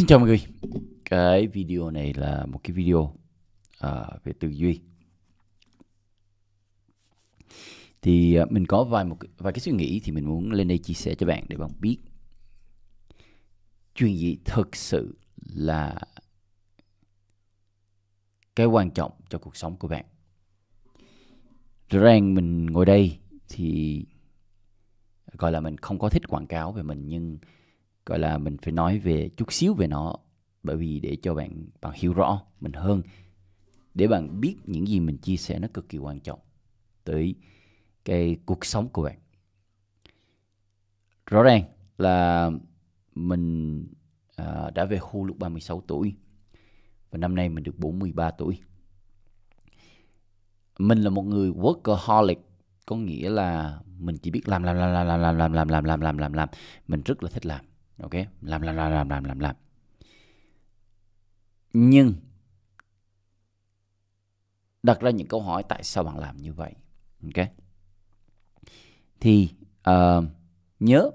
Xin chào mọi người Cái video này là một cái video à, về tư duy Thì à, mình có vài một vài cái suy nghĩ thì mình muốn lên đây chia sẻ cho bạn để bạn biết Chuyện gì thực sự là cái quan trọng cho cuộc sống của bạn Rõ ràng mình ngồi đây thì gọi là mình không có thích quảng cáo về mình nhưng gọi là mình phải nói về chút xíu về nó bởi vì để cho bạn bạn hiểu rõ mình hơn để bạn biết những gì mình chia sẻ nó cực kỳ quan trọng tới cái cuộc sống của bạn rõ ràng là mình à, đã về hưu lúc 36 tuổi và năm nay mình được 43 tuổi mình là một người workaholic có nghĩa là mình chỉ biết làm làm làm làm làm làm làm làm làm làm làm làm mình rất là thích làm ok làm làm làm làm làm làm làm nhưng đặt ra những câu hỏi tại sao bạn làm như vậy ok thì uh, nhớ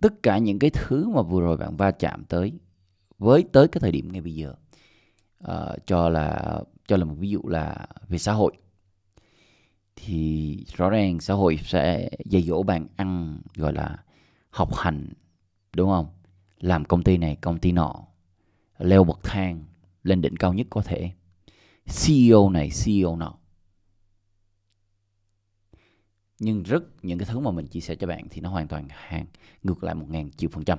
tất cả những cái thứ mà vừa rồi bạn va chạm tới với tới cái thời điểm ngay bây giờ uh, cho là cho là một ví dụ là về xã hội thì rõ ràng xã hội sẽ dạy dỗ bạn ăn gọi là học hành đúng không làm công ty này công ty nọ leo bậc thang lên đỉnh cao nhất có thể CEO này CEO nọ nhưng rất những cái thứ mà mình chia sẻ cho bạn thì nó hoàn toàn hàng ngược lại một ngàn triệu phần trăm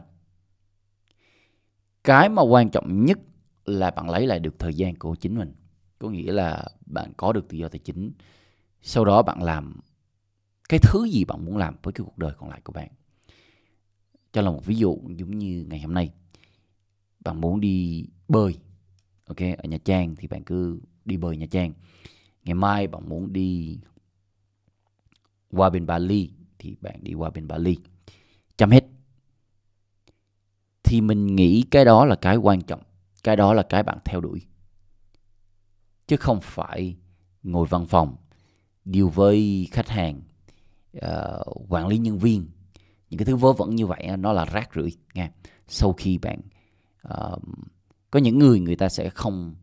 cái mà quan trọng nhất là bạn lấy lại được thời gian của chính mình có nghĩa là bạn có được tự do tài chính sau đó bạn làm cái thứ gì bạn muốn làm với cái cuộc đời còn lại của bạn cho là một ví dụ giống như ngày hôm nay bạn muốn đi bơi ok ở nha trang thì bạn cứ đi bơi nha trang ngày mai bạn muốn đi qua bên bali thì bạn đi qua bên bali chấm hết thì mình nghĩ cái đó là cái quan trọng cái đó là cái bạn theo đuổi chứ không phải ngồi văn phòng điều với khách hàng uh, quản lý nhân viên những cái thứ vớ vẩn như vậy nó là rác rưởi nha sau khi bạn uh, có những người người ta sẽ không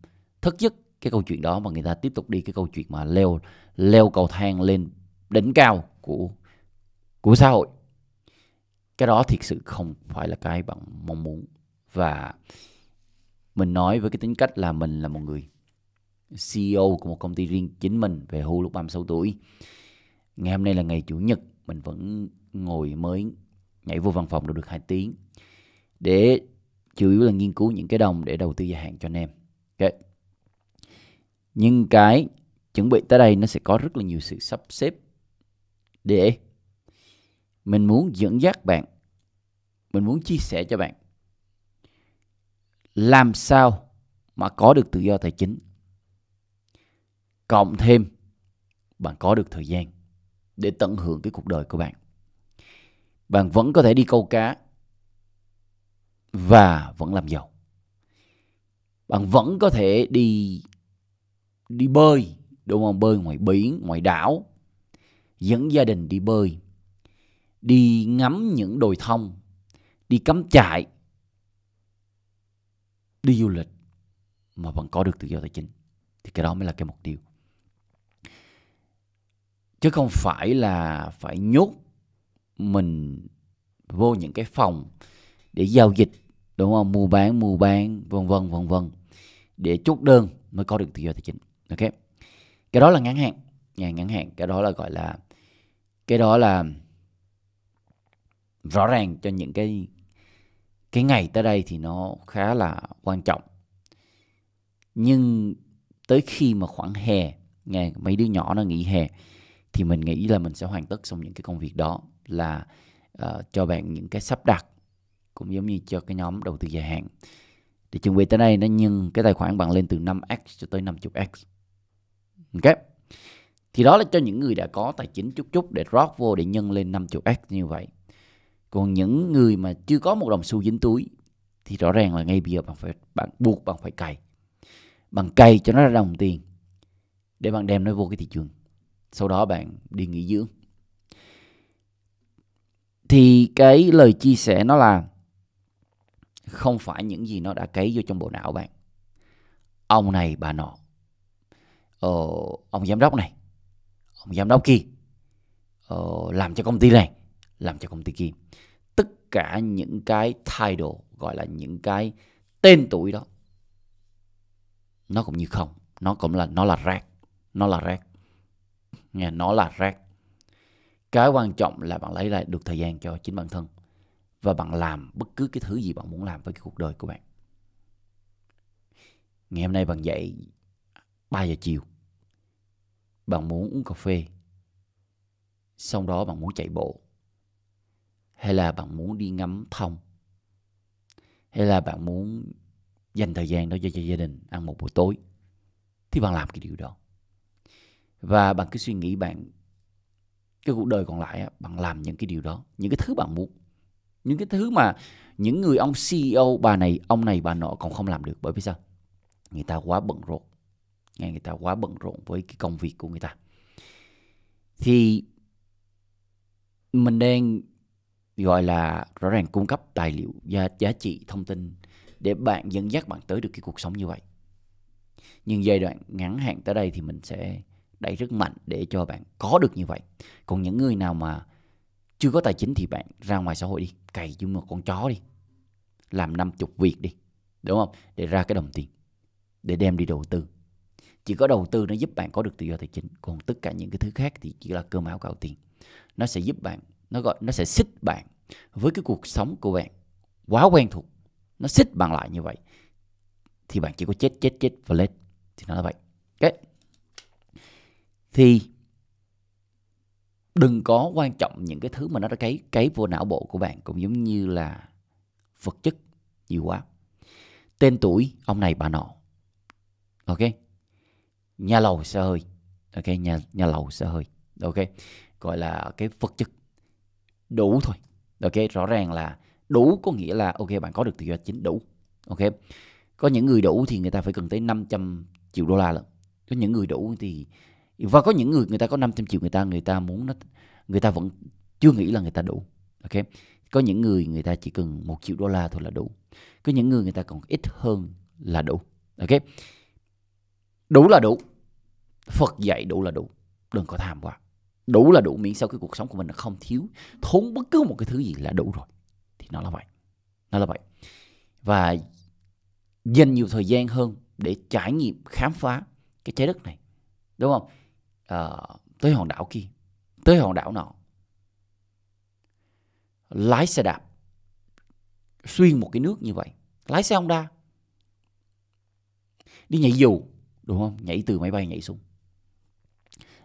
thất giấc cái câu chuyện đó mà người ta tiếp tục đi cái câu chuyện mà leo leo cầu thang lên đỉnh cao của của xã hội cái đó thiệt sự không phải là cái bạn mong muốn và mình nói với cái tính cách là mình là một người CEO của một công ty riêng chính mình về hưu lúc 36 tuổi ngày hôm nay là ngày chủ nhật mình vẫn ngồi mới nhảy vô văn phòng được được 2 tiếng để chủ yếu là nghiên cứu những cái đồng để đầu tư dài hạn cho anh em ok nhưng cái chuẩn bị tới đây nó sẽ có rất là nhiều sự sắp xếp để mình muốn dẫn dắt bạn mình muốn chia sẻ cho bạn làm sao mà có được tự do tài chính cộng thêm bạn có được thời gian để tận hưởng cái cuộc đời của bạn bạn vẫn có thể đi câu cá và vẫn làm giàu bạn vẫn có thể đi đi bơi đúng không bơi ngoài biển ngoài đảo dẫn gia đình đi bơi đi ngắm những đồi thông đi cắm trại đi du lịch mà vẫn có được tự do tài chính thì cái đó mới là cái mục tiêu chứ không phải là phải nhốt mình vô những cái phòng để giao dịch đúng không mua bán mua bán vân vân vân vân để chốt đơn mới có được tự do tài chính ok cái đó là ngắn hạn nhà ngắn hạn cái đó là gọi là cái đó là rõ ràng cho những cái cái ngày tới đây thì nó khá là quan trọng nhưng tới khi mà khoảng hè ngày mấy đứa nhỏ nó nghỉ hè thì mình nghĩ là mình sẽ hoàn tất xong những cái công việc đó là uh, cho bạn những cái sắp đặt cũng giống như cho cái nhóm đầu tư dài hạn để chuẩn bị tới đây nó nhân cái tài khoản bạn lên từ 5x cho tới 50x ok thì đó là cho những người đã có tài chính chút chút để rót vô để nhân lên 50x như vậy còn những người mà chưa có một đồng xu dính túi thì rõ ràng là ngay bây giờ bạn phải bạn buộc bạn phải cày bằng cày cho nó ra đồng tiền để bạn đem nó vô cái thị trường sau đó bạn đi nghỉ dưỡng thì cái lời chia sẻ nó là không phải những gì nó đã cấy vô trong bộ não bạn ông này bà nọ ờ, ông giám đốc này ông giám đốc kia ờ, làm cho công ty này làm cho công ty kia tất cả những cái thái độ gọi là những cái tên tuổi đó nó cũng như không nó cũng là nó là rác nó là rác nha nó là rác cái quan trọng là bạn lấy lại được thời gian cho chính bản thân và bạn làm bất cứ cái thứ gì bạn muốn làm với cái cuộc đời của bạn ngày hôm nay bạn dậy 3 giờ chiều bạn muốn uống cà phê sau đó bạn muốn chạy bộ hay là bạn muốn đi ngắm thông hay là bạn muốn dành thời gian đó cho gia đình ăn một buổi tối thì bạn làm cái điều đó và bằng cái suy nghĩ bạn cái cuộc đời còn lại bạn làm những cái điều đó những cái thứ bạn muốn những cái thứ mà những người ông CEO bà này ông này bà nọ còn không làm được bởi vì sao người ta quá bận rộn nghe người ta quá bận rộn với cái công việc của người ta thì mình đang gọi là rõ ràng cung cấp tài liệu giá, giá trị thông tin để bạn dẫn dắt bạn tới được cái cuộc sống như vậy nhưng giai đoạn ngắn hạn tới đây thì mình sẽ đẩy rất mạnh để cho bạn có được như vậy còn những người nào mà chưa có tài chính thì bạn ra ngoài xã hội đi cày như một con chó đi làm năm chục việc đi đúng không để ra cái đồng tiền để đem đi đầu tư chỉ có đầu tư nó giúp bạn có được tự do tài chính còn tất cả những cái thứ khác thì chỉ là cơ máu gạo tiền nó sẽ giúp bạn nó gọi nó sẽ xích bạn với cái cuộc sống của bạn quá quen thuộc nó xích bạn lại như vậy thì bạn chỉ có chết chết chết và lết thì nó là vậy okay thì đừng có quan trọng những cái thứ mà nó đã cấy cấy vô não bộ của bạn cũng giống như là vật chất nhiều quá tên tuổi ông này bà nọ ok nhà lầu xe hơi ok nhà nhà lầu xe hơi ok gọi là cái vật chất đủ thôi ok rõ ràng là đủ có nghĩa là ok bạn có được tự do chính đủ ok có những người đủ thì người ta phải cần tới 500 triệu đô la lận có những người đủ thì và có những người người ta có 500 triệu người ta người ta muốn nó người ta vẫn chưa nghĩ là người ta đủ ok có những người người ta chỉ cần một triệu đô la thôi là đủ có những người người ta còn ít hơn là đủ ok đủ là đủ phật dạy đủ là đủ đừng có tham quá đủ là đủ miễn sao cái cuộc sống của mình là không thiếu thốn bất cứ một cái thứ gì là đủ rồi thì nó là vậy nó là vậy và dành nhiều thời gian hơn để trải nghiệm khám phá cái trái đất này đúng không uh, tới hòn đảo kia tới hòn đảo nọ lái xe đạp xuyên một cái nước như vậy lái xe honda đi nhảy dù đúng không nhảy từ máy bay nhảy xuống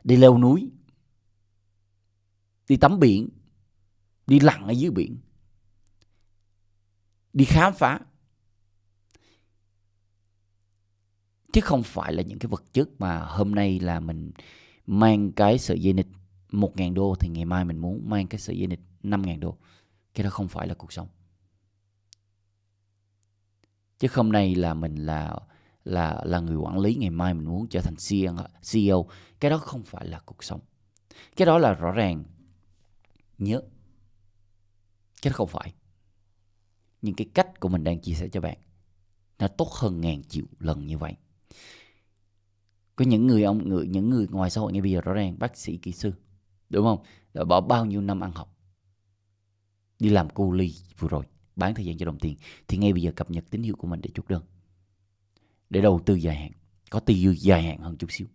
đi leo núi đi tắm biển đi lặn ở dưới biển đi khám phá chứ không phải là những cái vật chất mà hôm nay là mình mang cái sợi dây nịch 1.000 đô thì ngày mai mình muốn mang cái sợi dây nịch 5.000 đô. Cái đó không phải là cuộc sống. Chứ hôm nay là mình là là là người quản lý ngày mai mình muốn trở thành CEO, cái đó không phải là cuộc sống. Cái đó là rõ ràng. Nhớ. Cái đó không phải. Nhưng cái cách của mình đang chia sẻ cho bạn nó tốt hơn ngàn triệu lần như vậy có những người ông người những người ngoài xã hội ngay bây giờ rõ ràng bác sĩ kỹ sư đúng không đã bỏ bao nhiêu năm ăn học đi làm cu ly vừa rồi bán thời gian cho đồng tiền thì ngay bây giờ cập nhật tín hiệu của mình để chốt đơn để đầu tư dài hạn có tư duy dài hạn hơn chút xíu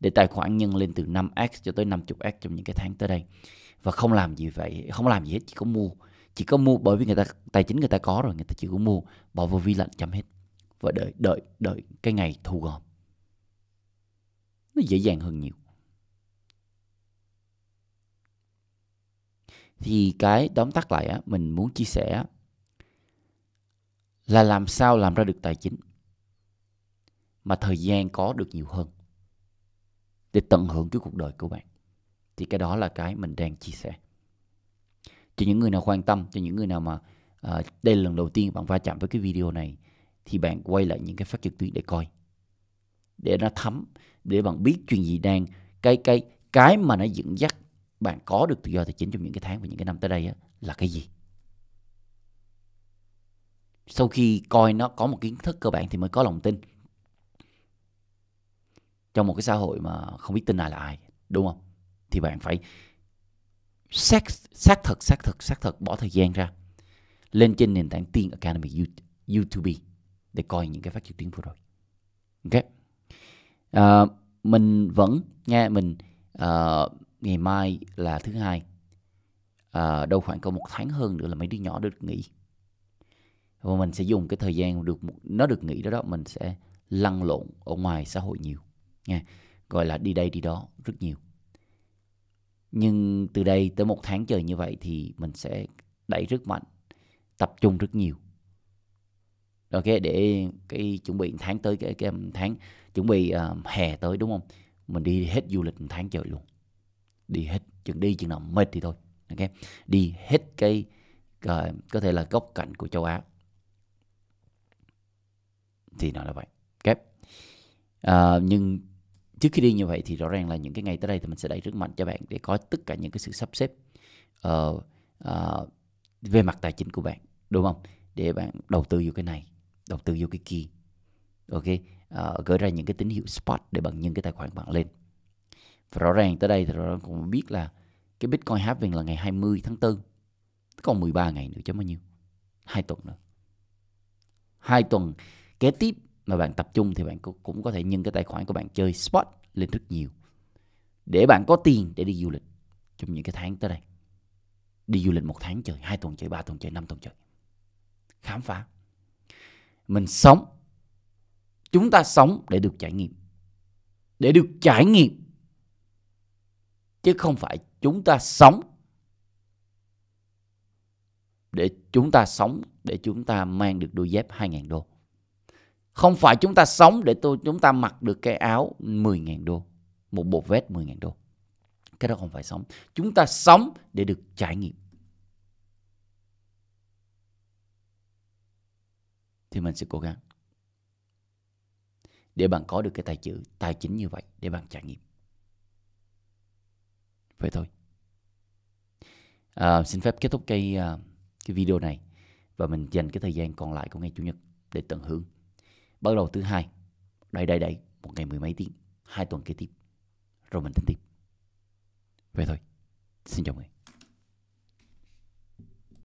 để tài khoản nhân lên từ 5x cho tới 50x trong những cái tháng tới đây và không làm gì vậy không làm gì hết chỉ có mua chỉ có mua bởi vì người ta tài chính người ta có rồi người ta chỉ có mua bỏ vào vi lạnh chấm hết và đợi đợi đợi cái ngày thu gom nó dễ dàng hơn nhiều thì cái tóm tắt lại á, mình muốn chia sẻ là làm sao làm ra được tài chính mà thời gian có được nhiều hơn để tận hưởng cái cuộc đời của bạn thì cái đó là cái mình đang chia sẻ cho những người nào quan tâm cho những người nào mà à, đây là lần đầu tiên bạn va chạm với cái video này thì bạn quay lại những cái phát trực tuyến để coi để nó thấm để bạn biết chuyện gì đang cái cái cái mà nó dẫn dắt bạn có được tự do tài chính trong những cái tháng và những cái năm tới đây á, là cái gì sau khi coi nó có một kiến thức cơ bản thì mới có lòng tin trong một cái xã hội mà không biết tin ai là ai đúng không thì bạn phải xác xác thực xác thực xác thực bỏ thời gian ra lên trên nền tảng tiên academy youtube để coi những cái phát trực tuyến vừa rồi ok à, mình vẫn nghe mình à, ngày mai là thứ hai à, đâu khoảng có một tháng hơn nữa là mấy đứa nhỏ được nghỉ và mình sẽ dùng cái thời gian được nó được nghỉ đó đó mình sẽ lăn lộn ở ngoài xã hội nhiều nghe gọi là đi đây đi đó rất nhiều nhưng từ đây tới một tháng trời như vậy thì mình sẽ đẩy rất mạnh tập trung rất nhiều ok để cái chuẩn bị tháng tới cái cái tháng chuẩn bị uh, hè tới đúng không mình đi hết du lịch một tháng trời luôn đi hết chừng đi chừng nào mệt thì thôi ok đi hết cái uh, có thể là góc cạnh của châu á thì nó là vậy ok uh, nhưng trước khi đi như vậy thì rõ ràng là những cái ngày tới đây thì mình sẽ đẩy rất mạnh cho bạn để có tất cả những cái sự sắp xếp uh, uh, về mặt tài chính của bạn đúng không để bạn đầu tư vô cái này đầu tư vô cái Yukiki ok uh, ờ, gửi ra những cái tín hiệu spot để bạn những cái tài khoản bạn lên và rõ ràng tới đây thì rõ ràng cũng biết là cái Bitcoin halving là ngày 20 tháng 4 còn 13 ngày nữa chứ bao nhiêu hai tuần nữa hai tuần kế tiếp mà bạn tập trung thì bạn cũng có thể nhân cái tài khoản của bạn chơi spot lên rất nhiều để bạn có tiền để đi du lịch trong những cái tháng tới đây đi du lịch một tháng trời hai tuần trời ba tuần trời năm tuần trời khám phá mình sống chúng ta sống để được trải nghiệm để được trải nghiệm chứ không phải chúng ta sống để chúng ta sống để chúng ta mang được đôi dép 2.000 đô. Không phải chúng ta sống để tôi chúng ta mặc được cái áo 10.000 đô, một bộ vest 10.000 đô. Cái đó không phải sống. Chúng ta sống để được trải nghiệm. thì mình sẽ cố gắng để bạn có được cái tài chữ tài chính như vậy để bạn trải nghiệm vậy thôi à, xin phép kết thúc cái à, cái video này và mình dành cái thời gian còn lại của ngày chủ nhật để tận hưởng bắt đầu thứ hai đây đây đây một ngày mười mấy tiếng hai tuần kế tiếp rồi mình tính tiếp vậy thôi xin chào mọi người